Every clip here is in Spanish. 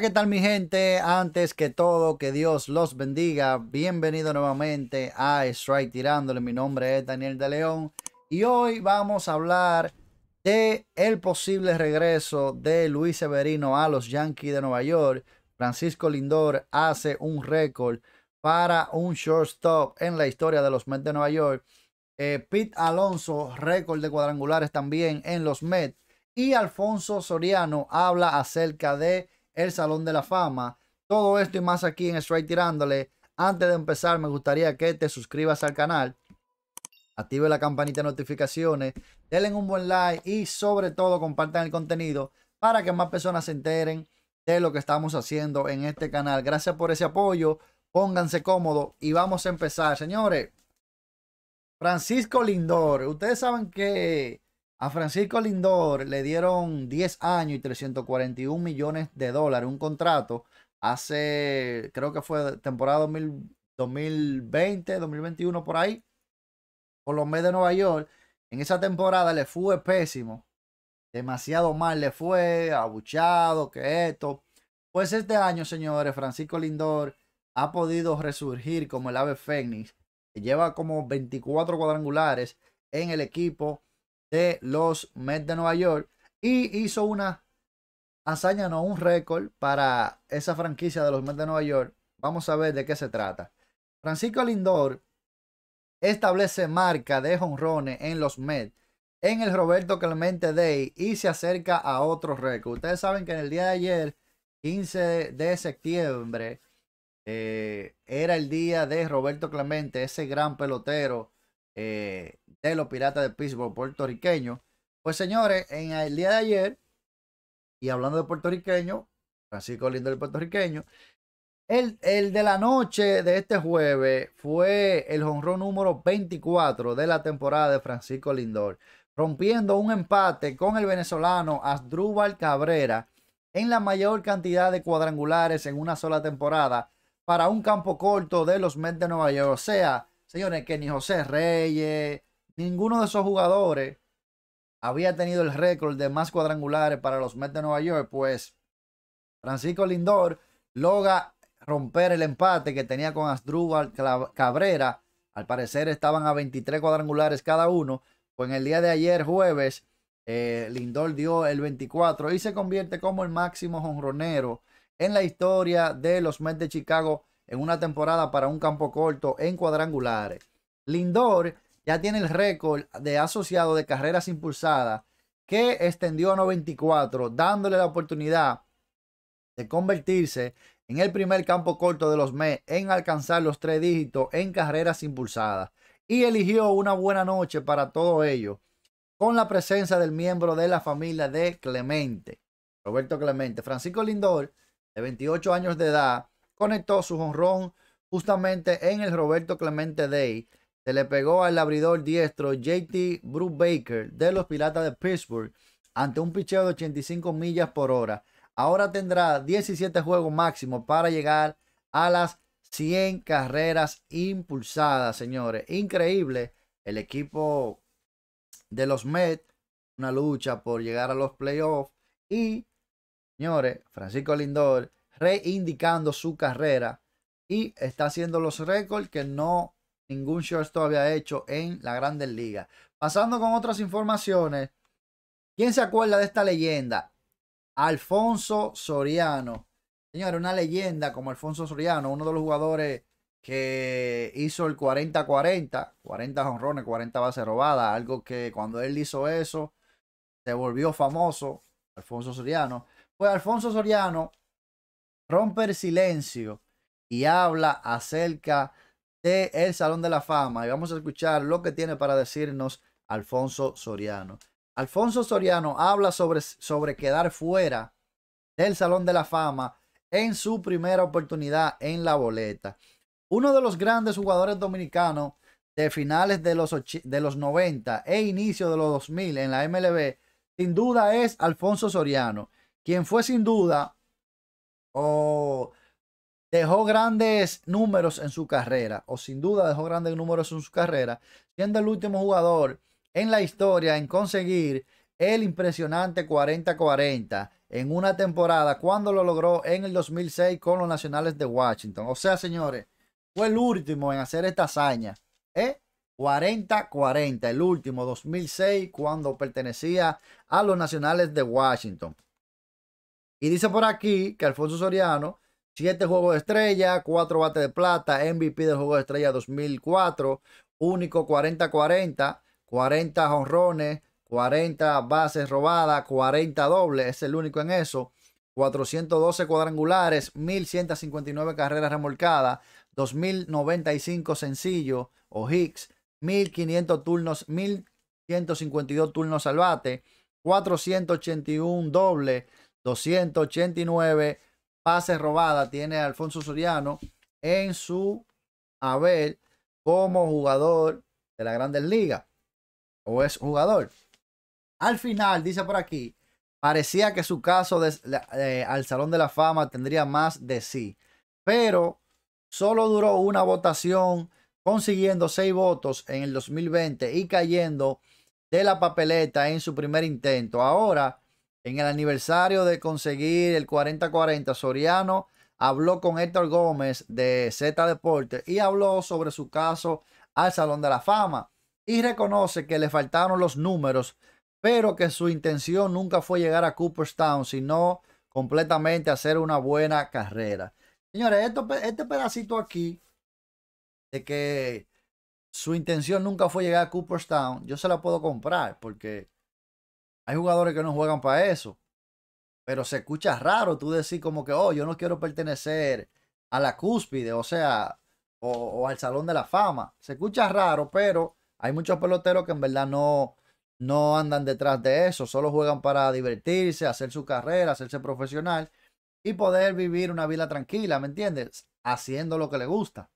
¿qué tal mi gente? Antes que todo, que Dios los bendiga. Bienvenido nuevamente a Strike Tirándole. Mi nombre es Daniel de León y hoy vamos a hablar de el posible regreso de Luis Severino a los Yankees de Nueva York. Francisco Lindor hace un récord para un shortstop en la historia de los Mets de Nueva York. Eh, Pete Alonso, récord de cuadrangulares también en los Mets. Y Alfonso Soriano habla acerca de el Salón de la Fama. Todo esto y más aquí en Straight Tirándole. Antes de empezar, me gustaría que te suscribas al canal, active la campanita de notificaciones, denle un buen like y sobre todo compartan el contenido para que más personas se enteren de lo que estamos haciendo en este canal. Gracias por ese apoyo, pónganse cómodos y vamos a empezar, señores. Francisco Lindor, ustedes saben que a Francisco Lindor le dieron 10 años y 341 millones de dólares, un contrato hace, creo que fue temporada 2020, 2021 por ahí, Por los meses de Nueva York. En esa temporada le fue pésimo, demasiado mal le fue, abuchado, que esto. Pues este año, señores, Francisco Lindor ha podido resurgir como el ave fénix. Lleva como 24 cuadrangulares en el equipo de los Mets de Nueva York y hizo una hazaña, no un récord para esa franquicia de los Mets de Nueva York. Vamos a ver de qué se trata. Francisco Lindor establece marca de jonrones en los Mets en el Roberto Clemente Day y se acerca a otro récord. Ustedes saben que en el día de ayer, 15 de septiembre, eh, era el día de Roberto Clemente, ese gran pelotero eh, de los Piratas de Pittsburgh puertorriqueño Pues señores, en el día de ayer, y hablando de puertorriqueño, Francisco Lindor el puertorriqueño, el, de la noche de este jueves fue el jonrón número 24 de la temporada de Francisco Lindor, rompiendo un empate con el venezolano Asdrúbal Cabrera en la mayor cantidad de cuadrangulares en una sola temporada para un campo corto de los Mets de Nueva York. O sea, señores, que ni José Reyes, Ninguno de esos jugadores había tenido el récord de más cuadrangulares para los Mets de Nueva York, pues Francisco Lindor logra romper el empate que tenía con Asdrúbal Cabrera. Al parecer estaban a 23 cuadrangulares cada uno. Pues en el día de ayer, jueves, eh, Lindor dio el 24 y se convierte como el máximo honronero en la historia de los Mets de Chicago en una temporada para un campo corto en cuadrangulares. Lindor ya tiene el récord de asociado de carreras impulsadas que extendió a 94, dándole la oportunidad de convertirse en el primer campo corto de los mes en alcanzar los tres dígitos en carreras impulsadas. Y eligió una buena noche para todo ello, con la presencia del miembro de la familia de Clemente, Roberto Clemente. Francisco Lindor, de 28 años de edad, conectó su honrón justamente en el Roberto Clemente Day se le pegó al abridor diestro JT Brubaker de los Piratas de Pittsburgh ante un picheo de 85 millas por hora. Ahora tendrá 17 juegos máximos para llegar a las 100 carreras impulsadas, señores. Increíble. El equipo de los Mets, una lucha por llegar a los playoffs. Y, señores, Francisco Lindor reindicando su carrera y está haciendo los récords que no ningún shortstop había hecho en la Grandes Ligas. Pasando con otras informaciones, ¿quién se acuerda de esta leyenda? Alfonso Soriano. Señor, una leyenda como Alfonso Soriano, uno de los jugadores que hizo el 40-40, 40 jonrones, 40, 40 bases robadas, algo que cuando él hizo eso se volvió famoso, Alfonso Soriano. Pues Alfonso Soriano rompe el silencio y habla acerca de El Salón de la Fama y vamos a escuchar lo que tiene para decirnos Alfonso Soriano. Alfonso Soriano habla sobre, sobre quedar fuera del Salón de la Fama en su primera oportunidad en la boleta. Uno de los grandes jugadores dominicanos de finales de los, de los 90 e inicio de los 2000 en la MLB, sin duda es Alfonso Soriano, quien fue sin duda o dejó grandes números en su carrera, o sin duda dejó grandes números en su carrera, siendo el último jugador en la historia en conseguir el impresionante 40-40 en una temporada cuando lo logró en el 2006 con los Nacionales de Washington. O sea, señores, fue el último en hacer esta hazaña. ¿eh? 40-40, el último 2006 cuando pertenecía a los Nacionales de Washington. Y dice por aquí que Alfonso Soriano 7 juegos de estrella, 4 Bates de plata, MVP del juego de estrella 2004, único 40-40, 40 jonrones, 40 bases robadas, 40 dobles, es el único en eso. 412 cuadrangulares, 1159 carreras remolcadas, 2095 sencillos o Hicks, 1500 turnos, 1152 turnos al bate, 481 dobles, 289 pase robada tiene Alfonso Soriano en su haber como jugador de la Grandes liga O es jugador. Al final, dice por aquí, parecía que su caso eh, al Salón de la Fama tendría más de sí. Pero solo duró una votación consiguiendo seis votos en el 2020 y cayendo de la papeleta en su primer intento. Ahora en el aniversario de conseguir el 40-40, Soriano habló con Héctor Gómez de Z Deportes y habló sobre su caso al Salón de la Fama y reconoce que le faltaron los números, pero que su intención nunca fue llegar a Cooperstown, sino completamente hacer una buena carrera. Señores, este pedacito aquí de que su intención nunca fue llegar a Cooperstown, yo se la puedo comprar porque hay jugadores que no juegan para eso. Pero se escucha raro tú decir como que, oh, yo no quiero pertenecer a la cúspide, o sea, o, al Salón de la Fama. Se escucha raro, pero hay muchos peloteros que en verdad no, no andan detrás de eso, solo juegan para divertirse, hacer su carrera, hacerse profesional y poder vivir una vida tranquila, ¿me entiendes? Haciendo lo que le gusta.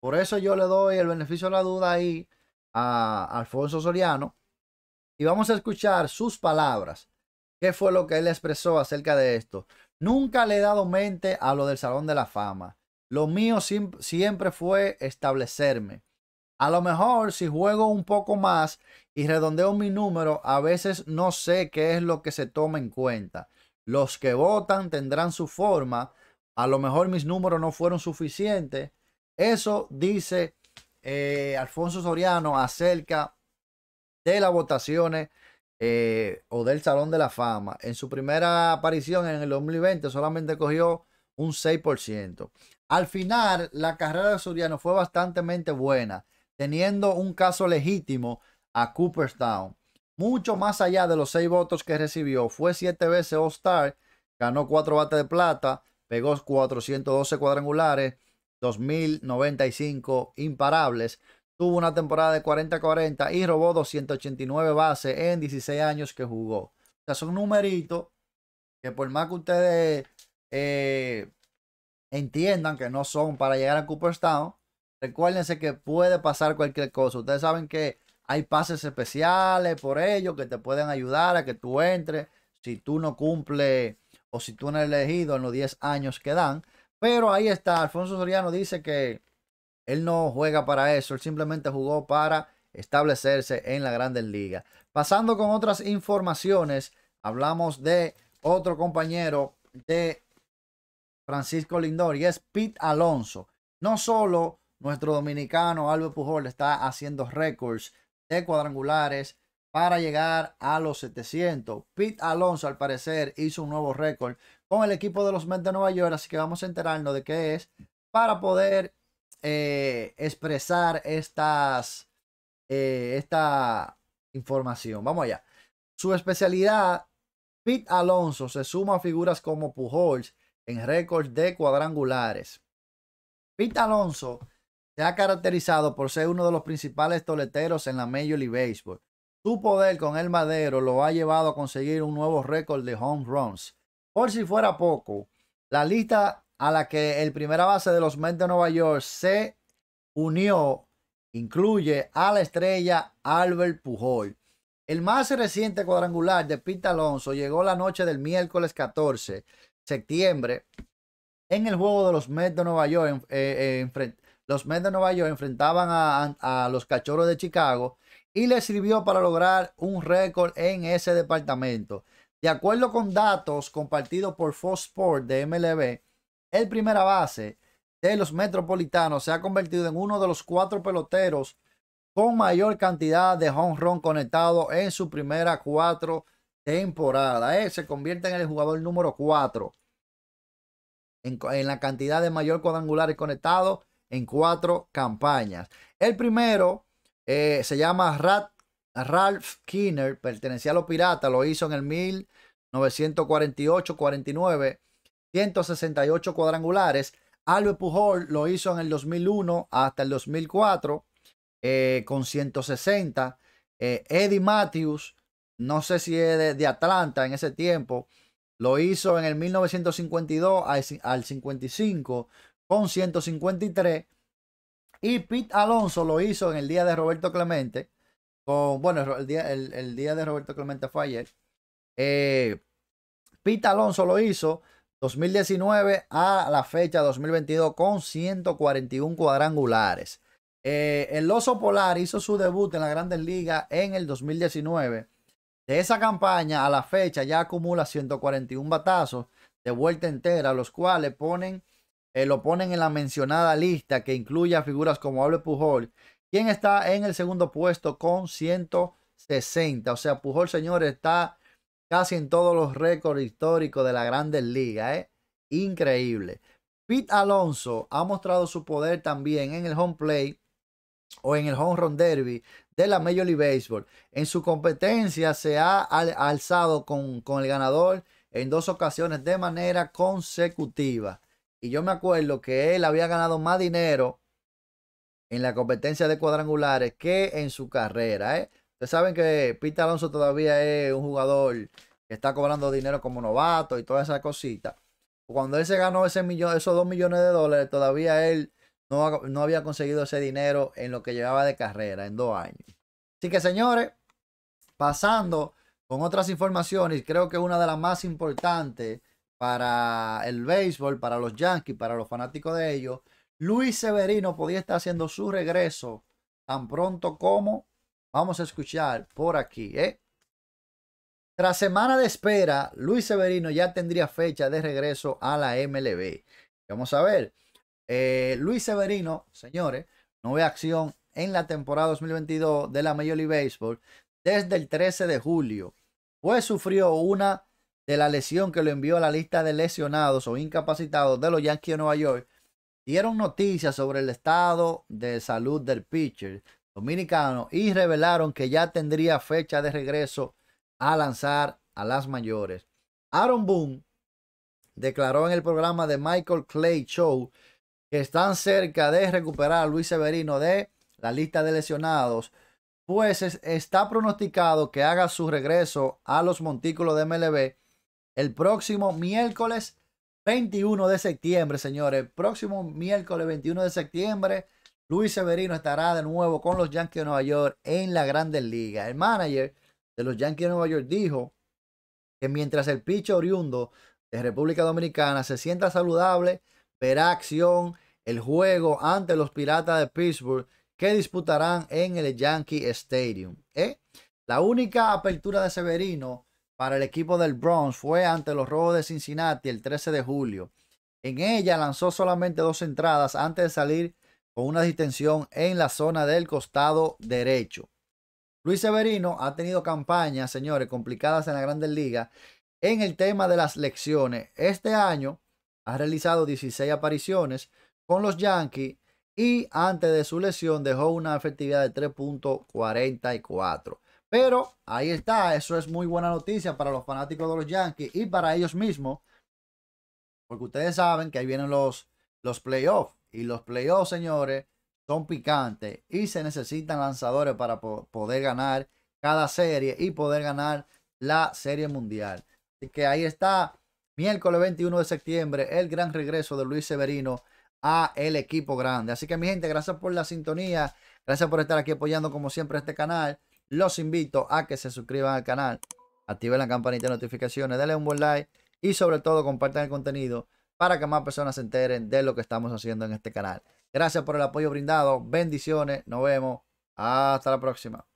Por eso yo le doy el beneficio de la duda ahí a Alfonso Soriano, y vamos a escuchar sus palabras. ¿Qué fue lo que él expresó acerca de esto? Nunca le he dado mente a lo del Salón de la Fama. Lo mío siempre fue establecerme. A lo mejor si juego un poco más y redondeo mi número, a veces no sé qué es lo que se toma en cuenta. Los que votan tendrán su forma. A lo mejor mis números no fueron suficientes. Eso dice eh, Alfonso Soriano acerca de las votaciones eh, o del Salón de la Fama. En su primera aparición en el 2020 solamente cogió un 6%. Al final, la carrera de Soriano fue bastante buena, teniendo un caso legítimo a Cooperstown. Mucho más allá de los seis votos que recibió, fue siete veces All-Star, ganó cuatro bates de plata, pegó 412 cuadrangulares, 2095 imparables, Tuvo una temporada de 40-40 y robó 289 bases en 16 años que jugó. O sea, son numeritos que por más que ustedes eh, entiendan que no son para llegar a Cooperstown, recuérdense que puede pasar cualquier cosa. Ustedes saben que hay pases especiales por ellos que te pueden ayudar a que tú entres si tú no cumples o si tú no eres elegido en los 10 años que dan. Pero ahí está, Alfonso Soriano dice que él no juega para eso, él simplemente jugó para establecerse en la Grandes Liga. Pasando con otras informaciones, hablamos de otro compañero de Francisco Lindor y es Pete Alonso. No solo nuestro dominicano Albert Pujol está haciendo récords de cuadrangulares para llegar a los 700. Pete Alonso al parecer hizo un nuevo récord con el equipo de los Mets de Nueva York, así que vamos a enterarnos de qué es para poder eh, expresar estas, eh, esta información. Vamos allá. Su especialidad, Pete Alonso, se suma a figuras como Pujols en récords de cuadrangulares. Pete Alonso se ha caracterizado por ser uno de los principales toleteros en la Major League Baseball. Su poder con el madero lo ha llevado a conseguir un nuevo récord de home runs. Por si fuera poco, la lista a la que el primera base de los Mets de Nueva York se unió incluye a la estrella Albert Pujol. El más reciente cuadrangular de Pete Alonso llegó la noche del miércoles 14 de septiembre en el juego de los Mets de Nueva York. Eh, eh, los Mets de Nueva York enfrentaban a, los Cachorros de Chicago y le sirvió para lograr un récord en ese departamento. De acuerdo con datos compartidos por Fox Sports de MLB, el primera base de los Metropolitanos, se ha convertido en uno de los cuatro peloteros con mayor cantidad de home run conectado en su primera cuatro temporada. Él eh, se convierte en el jugador número cuatro en, la cantidad de mayor cuadrangular conectado en cuatro campañas. El primero eh, se llama Ralph Kinner, pertenecía a los Piratas, lo hizo en el 1948-49. 168 cuadrangulares. Albert Pujol lo hizo en el 2001 hasta el 2004 eh, con 160. Eh, Eddie Matthews, no sé si es de, Atlanta en ese tiempo, lo hizo en el 1952 al, 55 con 153. Y Pete Alonso lo hizo en el día de Roberto Clemente. Con, bueno, el día, el, día de Roberto Clemente fue ayer. Eh, Pete Alonso lo hizo 2019 a la fecha 2022 con 141 cuadrangulares. Eh, el oso polar hizo su debut en la Grandes Ligas en el 2019. De esa campaña a la fecha ya acumula 141 batazos de vuelta entera, los cuales ponen, eh, lo ponen en la mencionada lista que incluye a figuras como Abel Pujol, quien está en el segundo puesto con 160. O sea, Pujol, señores, está casi en todos los récords históricos de la Grandes Ligas. ¿eh? Increíble. Pete Alonso ha mostrado su poder también en el home play o en el home run derby de la Major League Baseball. En su competencia se ha alzado con, con el ganador en dos ocasiones de manera consecutiva. Y yo me acuerdo que él había ganado más dinero en la competencia de cuadrangulares que en su carrera. ¿eh? Ustedes saben que Pete Alonso todavía es un jugador que está cobrando dinero como novato y toda esa cosita. Cuando él se ganó ese millón, esos dos millones de dólares, todavía él no, no había conseguido ese dinero en lo que llevaba de carrera, en dos años. Así que señores, pasando con otras informaciones, creo que una de las más importantes para el béisbol, para los Yankees, para los fanáticos de ellos, Luis Severino podía estar haciendo su regreso tan pronto como Vamos a escuchar por aquí, ¿eh? Tras semana de espera, Luis Severino ya tendría fecha de regreso a la MLB. Vamos a ver. Eh, Luis Severino, señores, no ve acción en la temporada 2022 de la Major League Baseball desde el 13 de julio, pues sufrió una de la lesión que lo envió a la lista de lesionados o incapacitados de los Yankees de Nueva York. Dieron noticias sobre el estado de salud del pitcher. Dominicano y revelaron que ya tendría fecha de regreso a lanzar a las mayores. Aaron Boone declaró en el programa de Michael Clay Show que están cerca de recuperar a Luis Severino de la lista de lesionados, pues está pronosticado que haga su regreso a los montículos de MLB el próximo miércoles 21 de septiembre, señores. próximo miércoles 21 de septiembre Luis Severino estará de nuevo con los Yankees de Nueva York en la Grandes Liga. El manager de los Yankees de Nueva York dijo que mientras el pitcher oriundo de República Dominicana se sienta saludable, verá acción el juego ante los Piratas de Pittsburgh que disputarán en el Yankee Stadium. ¿Eh? La única apertura de Severino para el equipo del Bronx fue ante los Rojos de Cincinnati el 13 de julio. En ella lanzó solamente dos entradas antes de salir con una distensión en la zona del costado derecho. Luis Severino ha tenido campañas, señores, complicadas en la grande liga. en el tema de las lecciones. Este año ha realizado 16 apariciones con los Yankees y antes de su lesión dejó una efectividad de 3.44. Pero ahí está, eso es muy buena noticia para los fanáticos de los Yankees y para ellos mismos, porque ustedes saben que ahí vienen los, los playoffs. Y los playoffs, señores, son picantes y se necesitan lanzadores para poder ganar cada serie y poder ganar la serie mundial. Así que ahí está, miércoles 21 de septiembre, el gran regreso de Luis Severino a el equipo grande. Así que mi gente, gracias por la sintonía, gracias por estar aquí apoyando como siempre este canal. Los invito a que se suscriban al canal, activen la campanita de notificaciones, denle un buen like y sobre todo compartan el contenido para que más personas se enteren de lo que estamos haciendo en este canal. Gracias por el apoyo brindado, bendiciones, nos vemos, hasta la próxima.